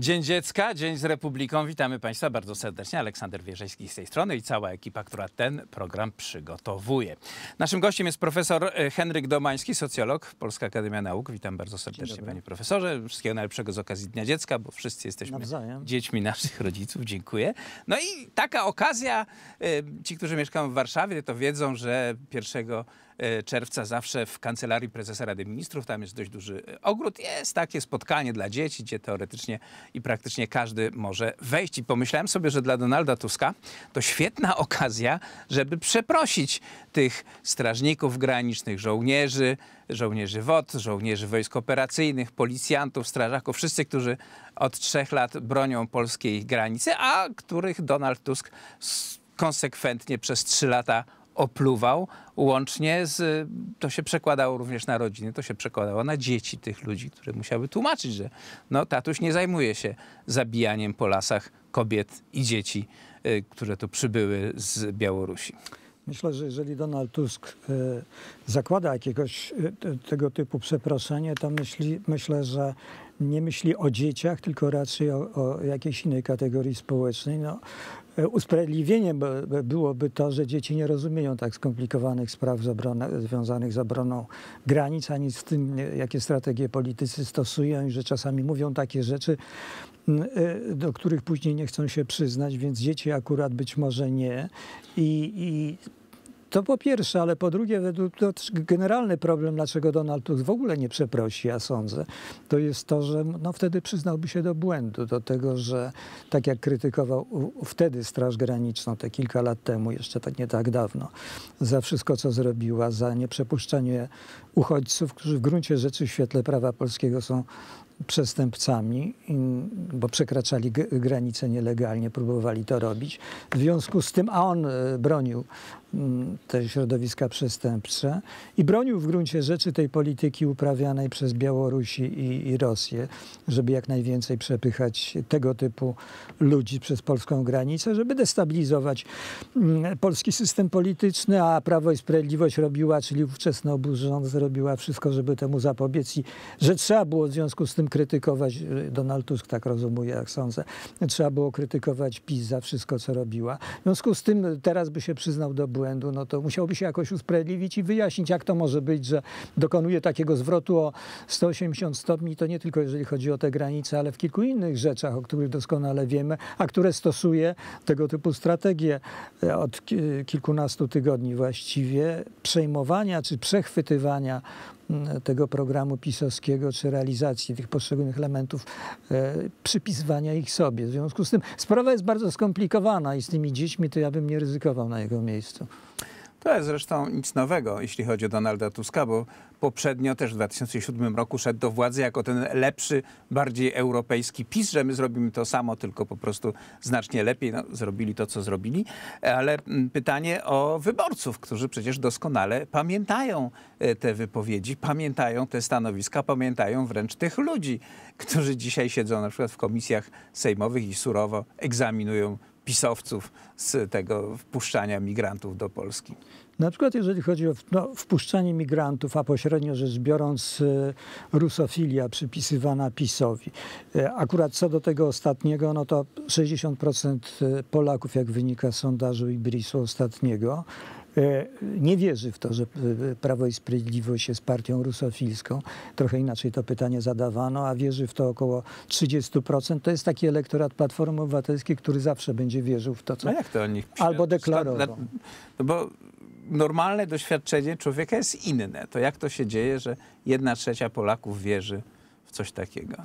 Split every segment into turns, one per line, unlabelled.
Dzień Dziecka, Dzień z Republiką. Witamy Państwa bardzo serdecznie. Aleksander Wierzyński z tej strony i cała ekipa, która ten program przygotowuje. Naszym gościem jest profesor e, Henryk Domański, socjolog, Polska Akademia Nauk. Witam bardzo serdecznie Panie Profesorze. Wszystkiego najlepszego z okazji Dnia Dziecka, bo wszyscy jesteśmy Nawzajem. dziećmi naszych rodziców. Dziękuję. No i taka okazja, e, ci, którzy mieszkają w Warszawie, to wiedzą, że pierwszego E, czerwca zawsze w kancelarii prezesa Rady Ministrów, tam jest dość duży e, ogród, jest takie spotkanie dla dzieci, gdzie teoretycznie i praktycznie każdy może wejść. I pomyślałem sobie, że dla Donalda Tuska to świetna okazja, żeby przeprosić tych strażników granicznych, żołnierzy, żołnierzy WOT, żołnierzy wojsk operacyjnych, policjantów, strażaków, wszyscy, którzy od trzech lat bronią polskiej granicy, a których Donald Tusk konsekwentnie przez trzy lata opluwał, łącznie z, to się przekładało również na rodziny, to się przekładało na dzieci tych ludzi, które musiały tłumaczyć, że no tatuś nie zajmuje się zabijaniem po lasach kobiet i dzieci, y, które tu przybyły z Białorusi.
Myślę, że jeżeli Donald Tusk y, zakłada jakiegoś y, tego typu przeproszenie, to myśli, myślę, że nie myśli o dzieciach, tylko raczej o, o jakiejś innej kategorii społecznej. No, E, Usprawiedliwieniem byłoby to, że dzieci nie rozumieją tak skomplikowanych spraw z związanych z obroną granic, ani z tym, e, jakie strategie politycy stosują i że czasami mówią takie rzeczy, e, do których później nie chcą się przyznać, więc dzieci akurat być może nie. I, i to po pierwsze, ale po drugie, według to generalny problem, dlaczego Donald Tusk w ogóle nie przeprosi, ja sądzę, to jest to, że no, wtedy przyznałby się do błędu, do tego, że tak jak krytykował wtedy Straż Graniczną, te kilka lat temu, jeszcze tak nie tak dawno, za wszystko, co zrobiła, za nieprzepuszczanie uchodźców, którzy w gruncie rzeczy w świetle prawa polskiego są przestępcami, bo przekraczali granice nielegalnie, próbowali to robić. W związku z tym, a on e, bronił te środowiska przestępcze i bronił w gruncie rzeczy tej polityki uprawianej przez Białorusi i, i, Rosję, żeby jak najwięcej przepychać tego typu ludzi przez polską granicę, żeby destabilizować mm, polski system polityczny, a Prawo i Sprawiedliwość robiła, czyli ówczesny obóz rząd zrobiła wszystko, żeby temu zapobiec i że trzeba było w związku z tym krytykować, y, Donald Tusk tak rozumuje, jak sądzę, trzeba było krytykować PiS za wszystko, co robiła. W związku z tym teraz by się przyznał do błędu, no to musiałoby się jakoś usprawiedliwić i wyjaśnić, jak to może być, że dokonuje takiego zwrotu o 180 stopni, to nie tylko jeżeli chodzi o te granice, ale w kilku innych rzeczach, o których doskonale wiemy, a które stosuje tego typu strategie od kilkunastu tygodni właściwie, przejmowania czy przechwytywania tego programu pisowskiego, czy realizacji tych poszczególnych elementów, e, przypisywania ich sobie. W związku z tym sprawa jest bardzo skomplikowana i z tymi dziećmi to ja bym nie ryzykował na jego miejscu. To
jest zresztą nic nowego, jeśli chodzi o Donalda Tuska, bo poprzednio też w 2007 roku szedł do władzy jako ten lepszy, bardziej europejski PiS, że my zrobimy to samo, tylko po prostu znacznie lepiej. No, zrobili to, co zrobili. Ale mm, pytanie o wyborców, którzy przecież doskonale pamiętają e, te wypowiedzi, pamiętają te stanowiska, pamiętają wręcz tych ludzi, którzy dzisiaj siedzą na przykład w komisjach sejmowych i surowo egzaminują pisowców z tego wpuszczania migrantów do Polski?
Na przykład jeżeli chodzi o no, wpuszczanie migrantów, a pośrednio rzecz biorąc e, rusofilia przypisywana PiSowi. E, akurat co do tego ostatniego, no to 60% e, Polaków, jak wynika z sondażu Ibrisu ostatniego, E, nie wierzy w to, że e, e, Prawo i Sprawiedliwość jest partią rusofilską. Trochę inaczej to pytanie zadawano, a wierzy w to około 30%. To jest taki elektorat Platformy Obywatelskiej, który zawsze będzie wierzył w to, co... No jak
to oni albo
deklarował.
No bo normalne doświadczenie człowieka jest inne. To jak to się dzieje, że jedna trzecia Polaków wierzy w coś takiego?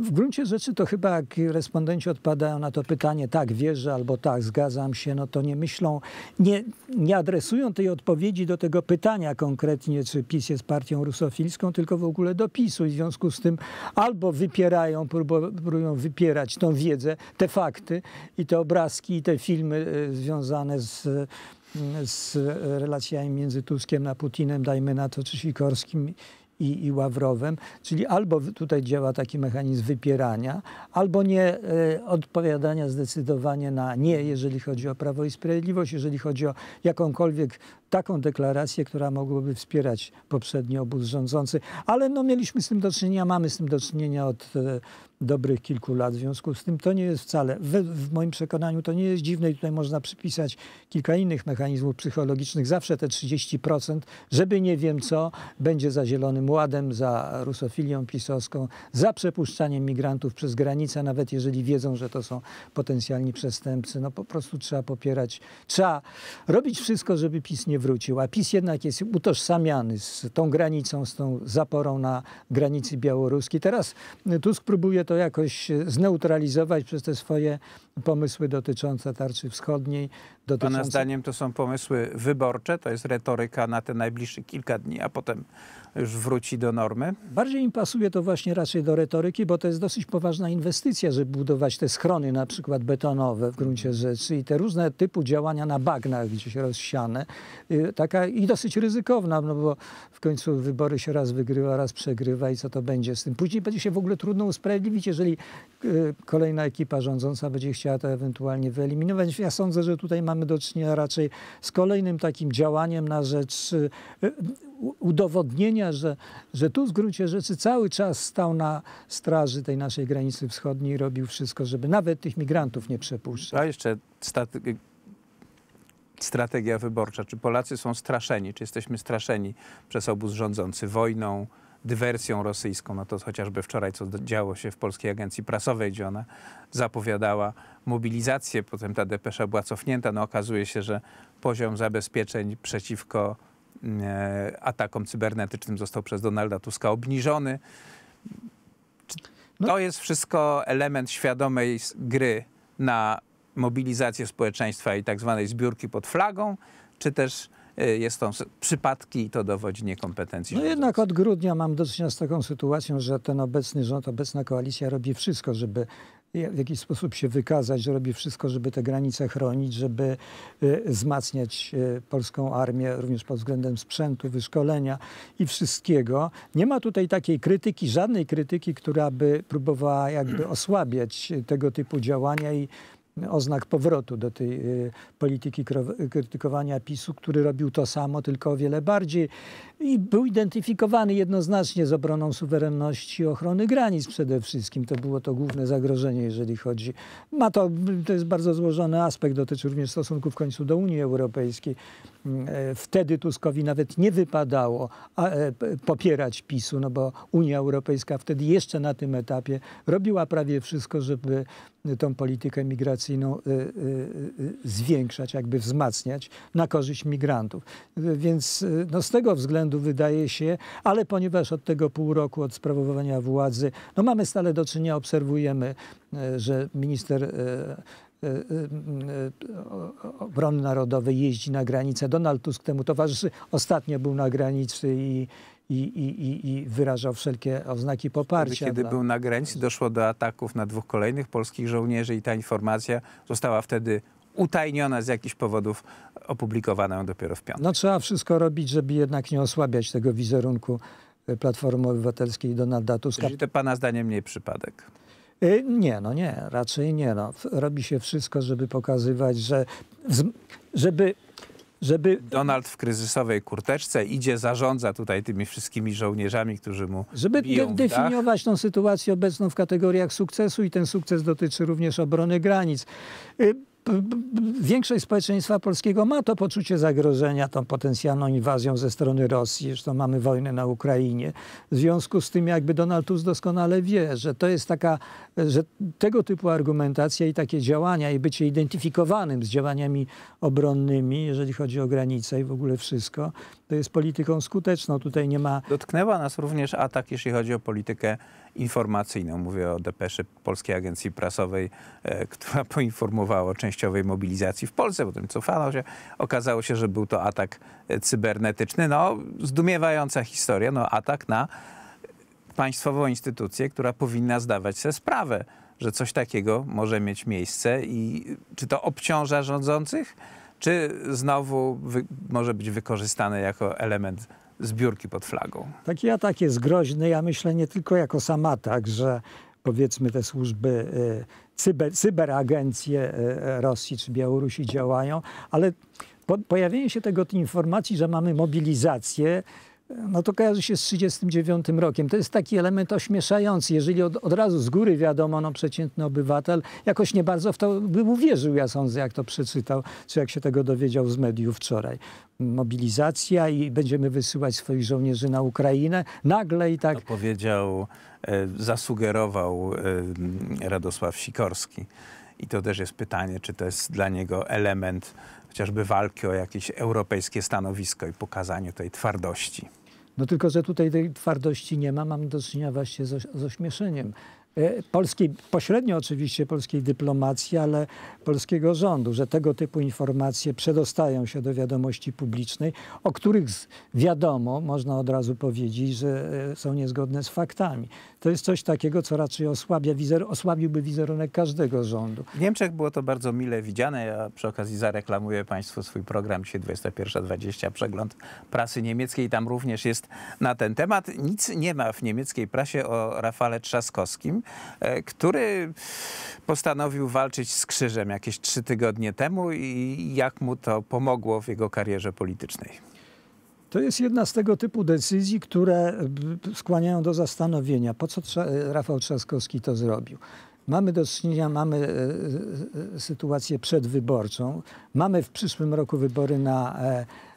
W gruncie rzeczy to chyba jak respondenci odpowiadają na to pytanie tak, wierzę albo tak, zgadzam się, no to nie myślą, nie, nie adresują tej odpowiedzi do tego pytania konkretnie, czy PiS jest partią rusofilską, tylko w ogóle do PiSu i w związku z tym albo wypierają, próbują wypierać tą wiedzę, te fakty i te obrazki i te filmy y, związane z y, z relacjami między Tuskiem a Putinem, dajmy na to, czy Sikorskim i, i Ławrowem, czyli albo tutaj działa taki mechanizm wypierania, albo nie y, odpowiadania zdecydowanie na nie, jeżeli chodzi o Prawo i Sprawiedliwość, jeżeli chodzi o jakąkolwiek taką deklarację, która mogłaby wspierać poprzedni obóz rządzący. Ale no, mieliśmy z tym do czynienia, mamy z tym do czynienia od y, dobrych kilku lat. W związku z tym to nie jest wcale, w, w, moim przekonaniu to nie jest dziwne i tutaj można przypisać kilka innych mechanizmów psychologicznych. Zawsze te 30%, żeby nie wiem co, będzie za Zielonym Ładem, za rusofilią pisowską, za przepuszczaniem migrantów przez granicę, nawet jeżeli wiedzą, że to są potencjalni przestępcy. No po prostu trzeba popierać, trzeba robić wszystko, żeby PiS nie wrócił. A PiS jednak jest utożsamiany z tą granicą, z tą zaporą na granicy białoruskiej. Teraz Tusk próbuje to jakoś e, zneutralizować przez te swoje pomysły dotyczące tarczy wschodniej. Dotyczące... Pana zdaniem
to są pomysły wyborcze, to jest retoryka na te najbliższe kilka dni, a potem już wróci do normy?
Bardziej im pasuje to właśnie raczej do retoryki, bo to jest dosyć poważna inwestycja, żeby budować te schrony na przykład betonowe w gruncie mhm. rzeczy i te różne typu działania na bagnach gdzieś rozsiane. Y, taka i dosyć ryzykowna, no bo w końcu wybory się raz wygrywa, raz przegrywa i co to będzie z tym. Później będzie się w ogóle trudno usprawiedliwić jeżeli e, kolejna ekipa rządząca będzie chciała to ewentualnie wyeliminować. Ja sądzę, że tutaj mamy do czynienia raczej z kolejnym takim działaniem na rzecz e, udowodnienia, że, że tu w gruncie rzeczy cały czas stał na straży tej naszej granicy wschodniej i robił wszystko, żeby nawet tych migrantów nie przepuszczać.
A jeszcze e, strategia wyborcza. Czy Polacy są straszeni, czy jesteśmy straszeni przez obóz rządzący wojną, dywersją rosyjską. No to chociażby wczoraj, co działo się w Polskiej Agencji Prasowej, gdzie ona zapowiadała mobilizację, potem ta depesza była cofnięta. No okazuje się, że poziom zabezpieczeń przeciwko e, atakom cybernetycznym został przez Donalda Tuska obniżony. No- to jest wszystko element świadomej gry na mobilizację społeczeństwa i tak zwanej zbiórki pod flagą, czy też Y, jest to przypadki i to dowodzi niekompetencji. No
jednak od grudnia mam do czynienia z taką sytuacją, że ten obecny rząd, obecna koalicja robi wszystko, żeby w jakiś sposób się wykazać, że robi wszystko, żeby te granice chronić, żeby y, wzmacniać y, polską armię również pod względem sprzętu, wyszkolenia i wszystkiego. Nie ma tutaj takiej krytyki, żadnej krytyki, która by próbowała jakby osłabiać tego typu działania i oznak powrotu do tej y, polityki krytykowania PiSu, który robił to samo, tylko o wiele bardziej i był identyfikowany jednoznacznie z obroną suwerenności i ochrony granic przede wszystkim. To było to główne zagrożenie, jeżeli chodzi. Ma to, to jest bardzo złożony aspekt, dotyczy również stosunków w końcu do Unii Europejskiej. Mm, e, wtedy Tuskowi nawet nie wypadało e, popierać PiSu, no bo Unia Europejska wtedy jeszcze na tym etapie robiła prawie wszystko, żeby tą politykę migracyjną migracyjną no, y, y, y, zwiększać, jakby wzmacniać na korzyść migrantów. Więc no, z tego względu wydaje się, ale ponieważ od tego pół roku, od sprawowania władzy, no, mamy stale do czynienia, obserwujemy, że minister obrony narodowej jeździ na granicę. Donald Tusk temu towarzyszy. Ostatnio był na granicy i, i, i, i wyrażał wszelkie oznaki poparcia. Kiedy dla... był na
granicy, doszło do ataków na dwóch kolejnych polskich żołnierzy i ta informacja została wtedy utajniona z jakichś powodów, opublikowana ją dopiero w piątek.
No trzeba wszystko robić, żeby jednak nie osłabiać tego wizerunku e, Platformy Obywatelskiej Donalda Tuska. Czyli
to pana zdaniem nie przypadek?
E, nie, no nie, raczej nie. No. Robi się wszystko, żeby pokazywać, że żeby żeby... Donald w
kryzysowej kurteczce idzie, zarządza tutaj tymi wszystkimi żołnierzami, którzy mu Żeby biją definiować
tą sytuację obecną w kategoriach sukcesu i ten sukces dotyczy również obrony granic. Y, większość społeczeństwa polskiego ma to poczucie zagrożenia tą potencjalną inwazją ze strony Rosji. Zresztą mamy wojnę na Ukrainie. W związku z tym jakby Donald Tusk doskonale wie, że to jest taka, że tego typu argumentacja i takie działania i bycie identyfikowanym z działaniami obronnymi, jeżeli chodzi o granice i w ogóle wszystko, to jest polityką skuteczną. Tutaj nie ma...
Dotknęła nas również atak, jeśli chodzi o politykę informacyjną. Mówię o depeszy Polskiej Agencji Prasowej, e, która poinformowała o częściowej mobilizacji w Polsce, potem cofano się. Okazało się, że był to atak e, cybernetyczny. No, zdumiewająca historia, no atak na państwową instytucję, która powinna zdawać sobie sprawę, że coś takiego może mieć miejsce i czy to obciąża rządzących? czy znowu wy, może być wykorzystany jako element zbiórki pod flagą?
Taki atak tak jest groźny, ja myślę nie tylko jako sam atak, że powiedzmy te służby, y, cyber, cyberagencje y, Rosji czy Białorusi działają, ale po, pojawienie się tego informacji, że mamy mobilizację, no to kojarzy się z 1939 rokiem. To jest taki element ośmieszający. Jeżeli od, od, razu z góry wiadomo, no przeciętny obywatel jakoś nie bardzo w to by uwierzył, ja sądzę, jak to przeczytał, czy jak się tego dowiedział z mediów wczoraj. Mobilizacja i będziemy wysyłać swoich żołnierzy na Ukrainę. Nagle i tak... No
powiedział, e, zasugerował e, Radosław Sikorski. I to też jest pytanie, czy to jest dla niego element chociażby walki o jakieś europejskie stanowisko i pokazanie tej twardości.
No tylko, że tutaj tej twardości nie ma, mam do czynienia właśnie z, ośmieszeniem. E, polskiej, pośrednio oczywiście polskiej dyplomacji, ale polskiego rządu, że tego typu informacje przedostają się do wiadomości publicznej, o których wiadomo, można od razu powiedzieć, że e, są niezgodne z faktami. To jest coś takiego, co raczej osłabia, wizer osłabiłby wizerunek każdego rządu.
W Niemczech było to bardzo mile widziane. Ja przy okazji zareklamuję Państwu swój program dzisiaj 21.20, przegląd prasy niemieckiej. Tam również jest na ten temat. Nic nie ma w niemieckiej prasie o Rafale Trzaskowskim. E, który postanowił walczyć z krzyżem jakieś trzy tygodnie temu i jak mu to pomogło w jego karierze politycznej.
To jest jedna z tego typu decyzji, które e, skłaniają do zastanowienia, po co e, Rafał Trzaskowski to zrobił. Mamy do czynienia, mamy sytuację przedwyborczą, mamy w przyszłym roku wybory na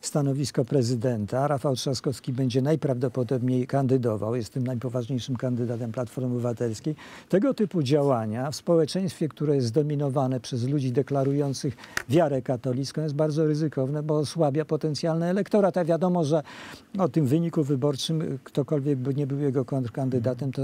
stanowisko prezydenta. Rafał Trzaskowski będzie najprawdopodobniej kandydował, jest tym najpoważniejszym kandydatem Platformy Obywatelskiej. Tego typu działania w społeczeństwie, które jest zdominowane przez ludzi deklarujących wiarę katolicką, jest bardzo ryzykowne, bo osłabia potencjalne elektora. Ta wiadomo, że o tym wyniku wyborczym ktokolwiek by nie był jego kontrkandydatem, to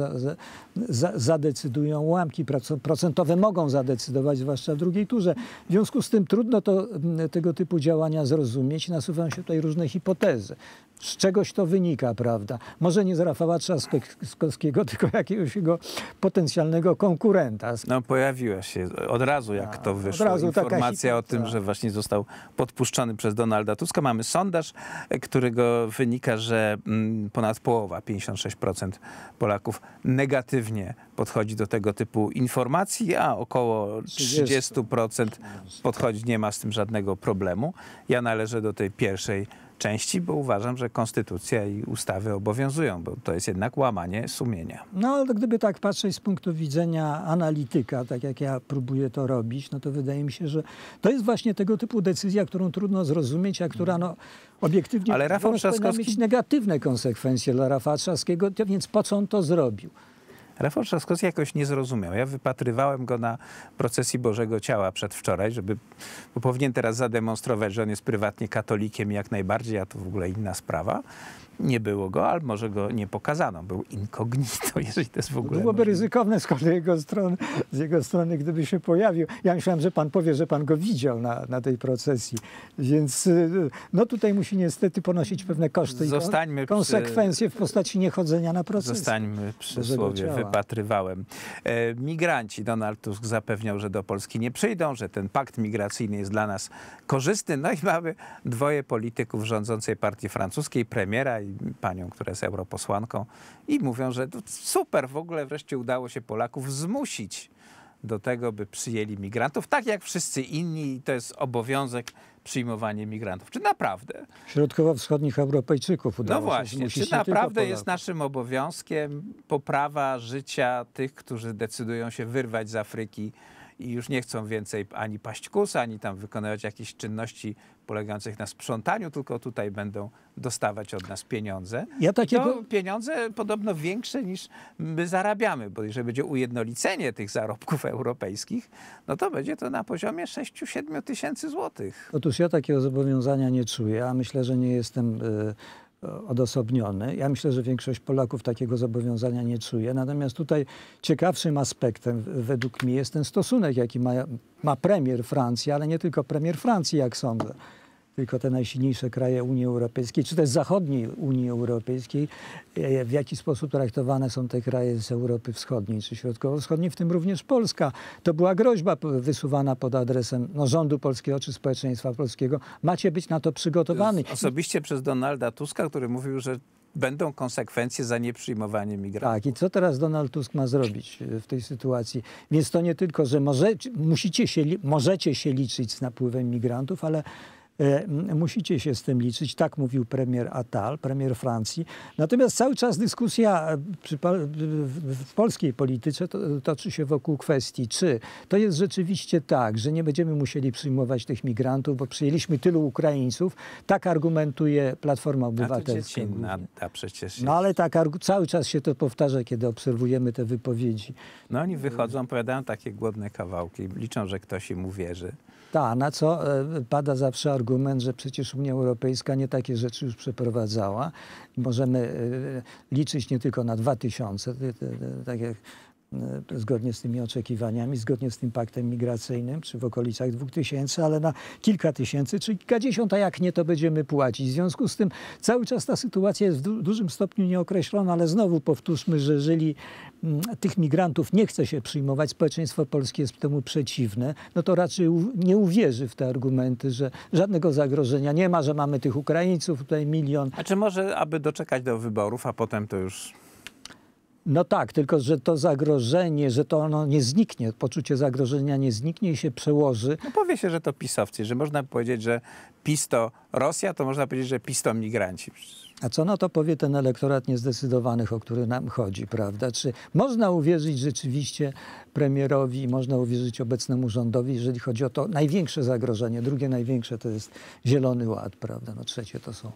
zadecydują łamki procentowe, mogą zadecydować, zwłaszcza w drugiej turze. W związku z tym trudno to, mm, tego typu działania zrozumieć. Nasuwa się tutaj różne hipotezy z czegoś to wynika, prawda? Może nie z Rafała Trzaskowskiego, tylko jakiegoś jego potencjalnego konkurenta.
No pojawiła się od razu, jak A, to wyszło, razu informacja o tym, że właśnie został podpuszczony przez Donalda Tuska. Mamy sondaż, e, którego wynika, że mm, ponad połowa, 56% Polaków negatywnie podchodzi do tego typu informacji, a około 30%, 30% podchodzi, nie ma z tym żadnego problemu. Ja należę do tej pierwszej części, bo uważam, że konstytucja i ustawy obowiązują, bo to jest jednak łamanie sumienia.
No ale gdyby tak patrzeć z punktu widzenia analityka, tak jak ja próbuję to robić, no to wydaje mi się, że to jest właśnie tego typu decyzja, którą trudno zrozumieć, a która no, obiektywnie ale Rafał Trzaskowski... mieć negatywne konsekwencje dla Rafała Trzaskiego, więc po co on to zrobił?
Rafał Trzaskowski jakoś nie zrozumiał. Ja wypatrywałem go na procesji Bożego Ciała przedwczoraj, żeby, bo powinien teraz zademonstrować, że on jest prywatnie katolikiem jak najbardziej, a to w ogóle inna sprawa nie było go, albo może go nie pokazano. Był inkognito, jeżeli to jest w ogóle...
Byłoby ryzykowne z jego strony, z jego strony, gdyby się pojawił. Ja myślałem, że pan powie, że pan go widział na, na tej procesji. Więc y, no tutaj musi niestety ponosić pewne koszty Zostańmy i konsekwencje przy... w postaci niechodzenia na proces. Zostańmy
przy słowie wypatrywałem. E, migranci, Donald Tusk zapewniał, że do Polski nie przyjdą, że ten pakt migracyjny jest dla nas korzystny. No i mamy dwoje polityków rządzącej partii francuskiej, premiera panią, która jest europosłanką i mówią, że super, w ogóle wreszcie udało się Polaków zmusić do tego, by przyjęli migrantów, tak jak wszyscy inni to jest obowiązek przyjmowanie migrantów. Czy naprawdę?
Środkowo-wschodnich Europejczyków udało No właśnie, się czy naprawdę jest
naszym obowiązkiem poprawa życia tych, którzy decydują się wyrwać z Afryki i już nie chcą więcej ani paść kusa, ani tam wykonywać jakichś czynności polegających na sprzątaniu, tylko tutaj będą dostawać od nas pieniądze. Ja takiego... I to pieniądze podobno większe niż my zarabiamy, bo jeżeli będzie ujednolicenie tych zarobków europejskich, no to będzie to na poziomie 6-7 tysięcy złotych.
Otóż ja takiego zobowiązania nie czuję, a myślę, że nie jestem... E, E, odosobniony. Ja myślę, że większość Polaków takiego zobowiązania nie czuje. Natomiast tutaj ciekawszym aspektem według mnie jest ten stosunek, jaki ma, ma premier Francji, ale nie tylko premier Francji, jak sądzę tylko te najsilniejsze kraje Unii Europejskiej, czy też zachodniej Unii Europejskiej, e, w jaki sposób traktowane są te kraje z Europy Wschodniej czy Środkowo-Wschodniej, w tym również Polska. To była groźba wysuwana pod adresem no, rządu polskiego czy społeczeństwa polskiego. Macie być na to przygotowani. Osobiście
przez Donalda Tuska, który mówił, że będą konsekwencje za nieprzyjmowanie migrantów.
Tak, i co teraz Donald Tusk ma zrobić e, w tej sytuacji? Więc to nie tylko, że może, musicie się, możecie się liczyć z napływem migrantów, ale E, musicie się z tym liczyć, tak mówił premier Attal, premier Francji. Natomiast cały czas dyskusja e, w polskiej polityce e, toczy się wokół kwestii, czy to jest rzeczywiście tak, że nie będziemy musieli przyjmować tych migrantów, bo przyjęliśmy tylu Ukraińców. Tak argumentuje Platforma Obywatelska. A, przecież nada,
przecież no ale
tak cały czas się to powtarza, kiedy obserwujemy te wypowiedzi.
No oni wychodzą, opowiadają takie głodne kawałki, liczą, że ktoś im uwierzy.
Tak, na co pada zawsze argument argument, że przecież Unia Europejska nie takie rzeczy już przeprowadzała. Możemy e, liczyć nie tylko na 2000, tak jak Y, zgodnie z tymi oczekiwaniami, zgodnie z tym paktem migracyjnym, czy w okolicach dwóch tysięcy, ale na kilka tysięcy czy kilkadziesiąt, a jak nie, to będziemy płacić. W związku z tym cały czas ta sytuacja jest w dużym stopniu nieokreślona, ale znowu powtórzmy, że jeżeli mm, tych migrantów nie chce się przyjmować, społeczeństwo polskie jest temu przeciwne, no to raczej nie uwierzy w te argumenty, że żadnego zagrożenia nie ma, że mamy tych Ukraińców tutaj milion.
A czy może, aby doczekać do wyborów, a potem to już
no tak, tylko że to zagrożenie, że to ono nie zniknie, poczucie zagrożenia nie zniknie i się przełoży.
No powie się, że to pisowcy, że można powiedzieć, że PiS to Rosja, to można powiedzieć, że PiS to
migranci. A co na to powie ten elektorat niezdecydowanych, o który nam chodzi, prawda? Czy można uwierzyć rzeczywiście premierowi, można uwierzyć obecnemu rządowi, jeżeli chodzi o to największe zagrożenie, drugie największe to jest Zielony Ład, prawda? No trzecie to są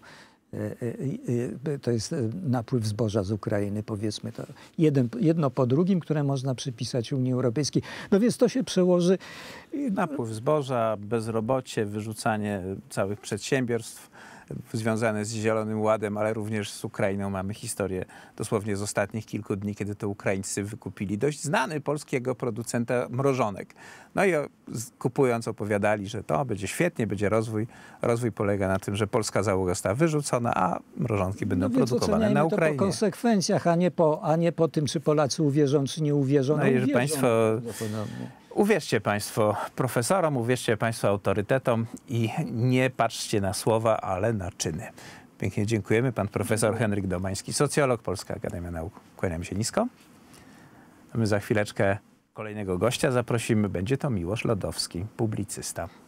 E, e, e, to jest napływ zboża z Ukrainy, powiedzmy to jeden, jedno po drugim, które można przypisać Unii Europejskiej. No więc to się przełoży. Y, napływ
zboża, bezrobocie, wyrzucanie całych przedsiębiorstw związane z Zielonym Ładem, ale również z Ukrainą mamy historię dosłownie z ostatnich kilku dni, kiedy to Ukraińcy wykupili dość znany polskiego producenta mrożonek. No i kupując opowiadali, że to będzie świetnie, będzie rozwój. Rozwój polega na tym, że polska załoga została wyrzucona, a mrożonki będą no produkowane na Ukrainie. To po
konsekwencjach, a nie po, a nie po tym, czy Polacy uwierzą, czy nie uwierzą. No, no i że państwo...
No, Uwierzcie Państwo profesorom, uwierzcie Państwo autorytetom i nie patrzcie na słowa, ale na czyny. Pięknie dziękujemy. Pan profesor Henryk Domański, socjolog, Polska Akademia Nauk. Kłaniam się nisko. My za chwileczkę kolejnego gościa zaprosimy. Będzie to Miłosz Lodowski,
publicysta.